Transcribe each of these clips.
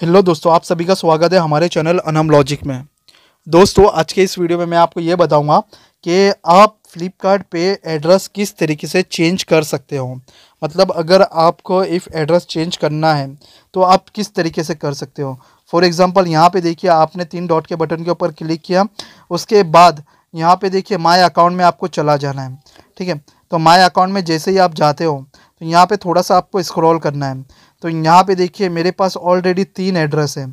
hello दोस्तों आप सभी का स्वागत है हमारे चैनल अनम लॉजिक में दोस्तों आज के इस वीडियो में मैं आपको ये बताऊंगा कि आप फ्लिपकार्ट पे एड्रेस किस तरीके से चेंज कर सकते हो मतलब अगर आपको इफ़ एड्रेस चेंज करना है तो आप किस तरीके से कर सकते हो फॉर एग्ज़ाम्पल यहाँ पे देखिए आपने तीन डॉट के बटन के ऊपर क्लिक किया उसके बाद यहाँ पर देखिए माई अकाउंट में आपको चला जाना है ठीक है तो माई अकाउंट में जैसे ही आप जाते हो तो यहाँ पे थोड़ा सा आपको स्क्रॉल करना है तो यहाँ पे देखिए मेरे पास ऑलरेडी तीन एड्रेस है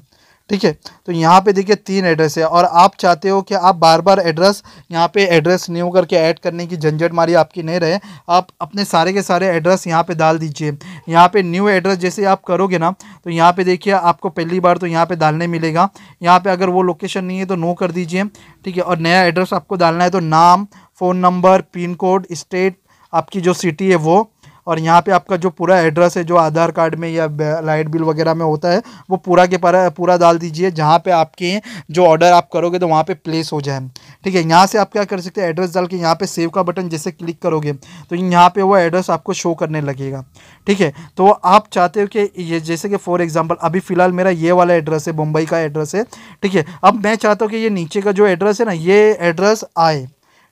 ठीक है तो यहाँ पे देखिए तीन एड्रेस है और आप चाहते हो कि आप बार बार एड्रेस यहाँ पे एड्रेस न्यू करके ऐड करने की झंझट मारी आपकी नहीं रहे आप अपने सारे के सारे एड्रेस यहाँ पे डाल दीजिए यहाँ पे न्यू एड्रेस जैसे आप करोगे ना तो यहाँ पे देखिए आपको पहली बार तो यहाँ पे डालने मिलेगा यहाँ पे अगर वो लोकेशन नहीं है तो नो कर दीजिए ठीक है और नया एड्रेस आपको डालना है तो नाम phone number pin code state आपकी जो सिटी है वो और यहाँ पे आपका जो पूरा एड्रेस है जो आधार कार्ड में या लाइट बिल वगैरह में होता है वो पूरा के पारा पूरा डाल दीजिए जहाँ पे आपके जो ऑर्डर आप करोगे तो वहाँ पे प्लेस हो जाए ठीक है यहाँ से आप क्या कर सकते हैं एड्रेस डाल के यहाँ पे सेव का बटन जैसे क्लिक करोगे तो यहाँ पे वो एड्रेस आपको शो करने लगेगा ठीक है तो आप चाहते हो कि ये जैसे कि फॉर एग्जाम्पल अभी फ़िलहाल मेरा ये वाला एड्रेस है मुंबई का एड्रेस है ठीक है अब मैं चाहता हूँ कि ये नीचे का जो एड्रेस है ना ये एड्रेस आए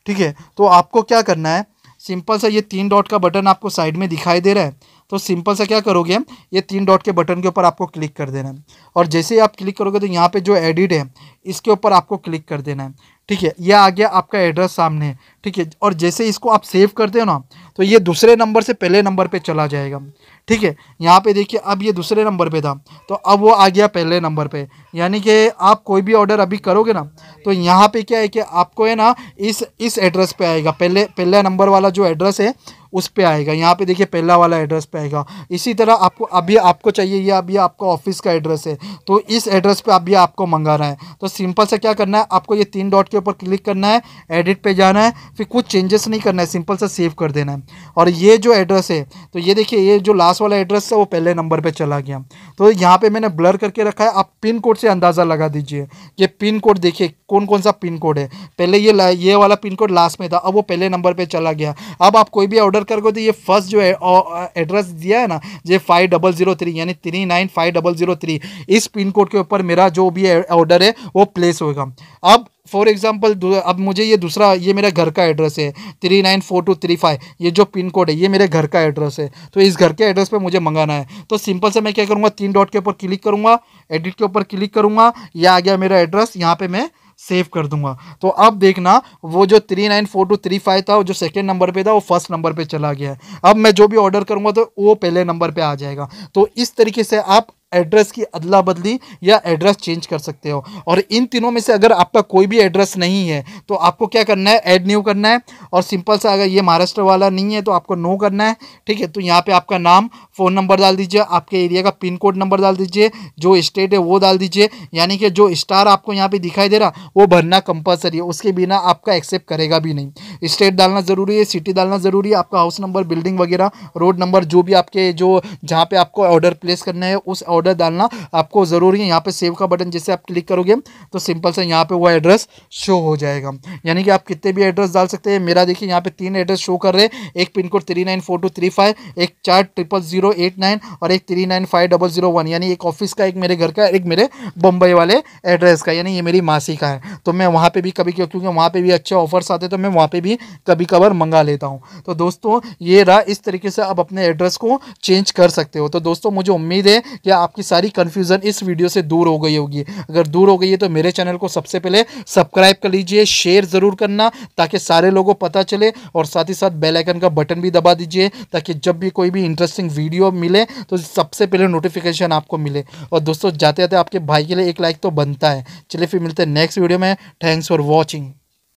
ठीक है तो आपको क्या करना है सिंपल सा ये तीन डॉट का बटन आपको साइड में दिखाई दे रहा है तो सिंपल सा क्या करोगे ये तीन डॉट के बटन के ऊपर आपको क्लिक कर देना है और जैसे ही आप क्लिक करोगे तो यहाँ पे जो एडिट है इसके ऊपर आपको क्लिक कर देना है ठीक है ये आ गया आपका एड्रेस सामने ठीक है और जैसे इसको आप सेव करते हो ना तो ये दूसरे नंबर से पहले नंबर पे चला जाएगा ठीक है यहाँ पे देखिए अब ये दूसरे नंबर पे था तो अब वो आ गया पहले नंबर पे यानी कि आप कोई भी ऑर्डर अभी करोगे ना तो यहाँ पे क्या है कि आपको है ना इस इस एड्रेस पे आएगा पहले पहला नंबर वाला जो एड्रेस है उस पर आएगा यहाँ पे देखिए पहला वाला एड्रेस पे आएगा इसी तरह आपको अभी आपको चाहिए ये अभी आपका ऑफिस का एड्रेस है तो इस एड्रेस पे अभी आपको मंगाना है तो सिंपल से क्या करना है आपको ये तीन डॉट के ऊपर क्लिक करना है एडिट पे जाना है फिर कुछ चेंजेस नहीं करना है सिंपल से सेव कर देना है और ये जो एड्रेस है तो ये देखिए ये जो लास्ट वाला एड्रेस है वो पहले नंबर पर चला गया तो यहाँ पर मैंने ब्लर करके रखा है आप पिन कोड से अंदाज़ा लगा दीजिए ये पिन कोड देखिए कौन कौन सा पिन कोड है पहले ये ये वाला पिन कोड लास्ट में था अब वो पहले नंबर पर चला गया अब आप कोई भी ऑर्डर ऑर्डर गए तो ये फर्स्ट जो है एड्रेस दिया है ना ये फाइव डबल जीरो थ्री यानी three nine five double zero three इस पिन कोड के ऊपर मेरा जो भी ऑर्डर है वो प्लेस होगा अब फॉर एग्जाम्पल अब मुझे ये दूसरा ये मेरे घर का एड्रेस है three nine four two three five ये जो पिन कोड है ये मेरे घर का एड्रेस है तो इस घर के एड्रेस पे मुझे मंगाना है तो सिंपल से मैं क्या करूँगा तीन डॉट के ऊपर क्लिक करूँगा एडिट के ऊपर क्लिक करूँगा या आ गया मेरा एड्रेस यहाँ पे मैं सेव कर दूंगा तो अब देखना वो जो three nine four two three five था जो सेकेंड नंबर पर था वो फर्स्ट नंबर पर चला गया है अब मैं जो भी ऑर्डर करूँगा तो वो पहले नंबर पर आ जाएगा तो इस तरीके से आप एड्रेस की अदला बदली या एड्रेस चेंज कर सकते हो और इन तीनों में से अगर आपका कोई भी एड्रेस नहीं है तो आपको क्या करना है ऐड न्यू करना है और सिंपल सा अगर ये महाराष्ट्र वाला नहीं है तो आपको नो करना है ठीक है तो यहाँ पे आपका नाम फ़ोन नंबर डाल दीजिए आपके एरिया का पिन कोड नंबर डाल दीजिए जो स्टेट है वो डाल दीजिए यानी कि जो स्टार आपको यहाँ पर दिखाई दे रहा वो भरना कंपलसरी है उसके बिना आपका एक्सेप्ट करेगा भी नहीं स्टेट डालना ज़रूरी है सिटी डालना ज़रूरी है आपका हाउस नंबर बिल्डिंग वगैरह रोड नंबर जो भी आपके जो जहाँ पर आपको ऑर्डर प्लेस करना है उस ऑर्डर डालना आपको ज़रूरी है यहाँ पे सेव का बटन जैसे आप क्लिक करोगे तो सिंपल से यहाँ पे वो एड्रेस शो हो जाएगा यानी कि आप कितने भी एड्रेस डाल सकते हैं मेरा देखिए यहाँ पे तीन एड्रेस शो कर रहे हैं एक pin code three nine four two three five एक चार ट्रिपल जीरो एट नाइन और एक three nine five double zero one यानी एक ऑफिस का एक मेरे घर का एक मेरे बम्बई वाले एड्रेस का यानी ये मेरी मासी का है तो मैं वहाँ पर भी कभी क्योंकि वहाँ पर भी अच्छे ऑफर्स आते तो मैं वहाँ पर भी कभी कभार मंगा लेता हूँ तो दोस्तों ये रहा इस तरीके से आप अपने एड्रेस को चेंज कर सकते हो तो दोस्तों मुझे उम्मीद है कि आप आपकी सारी कन्फ्यूज़न इस वीडियो से दूर हो गई होगी अगर दूर हो गई है तो मेरे चैनल को सबसे पहले सब्सक्राइब कर लीजिए शेयर ज़रूर करना ताकि सारे लोगों को पता चले और साथ ही साथ बेलाइकन का बटन भी दबा दीजिए ताकि जब भी कोई भी इंटरेस्टिंग वीडियो मिले तो सबसे पहले नोटिफिकेशन आपको मिले और दोस्तों जाते जाते आपके भाई के लिए एक लाइक तो बनता है चलिए फिर मिलते हैं नेक्स्ट वीडियो में थैंक्स फॉर वॉचिंग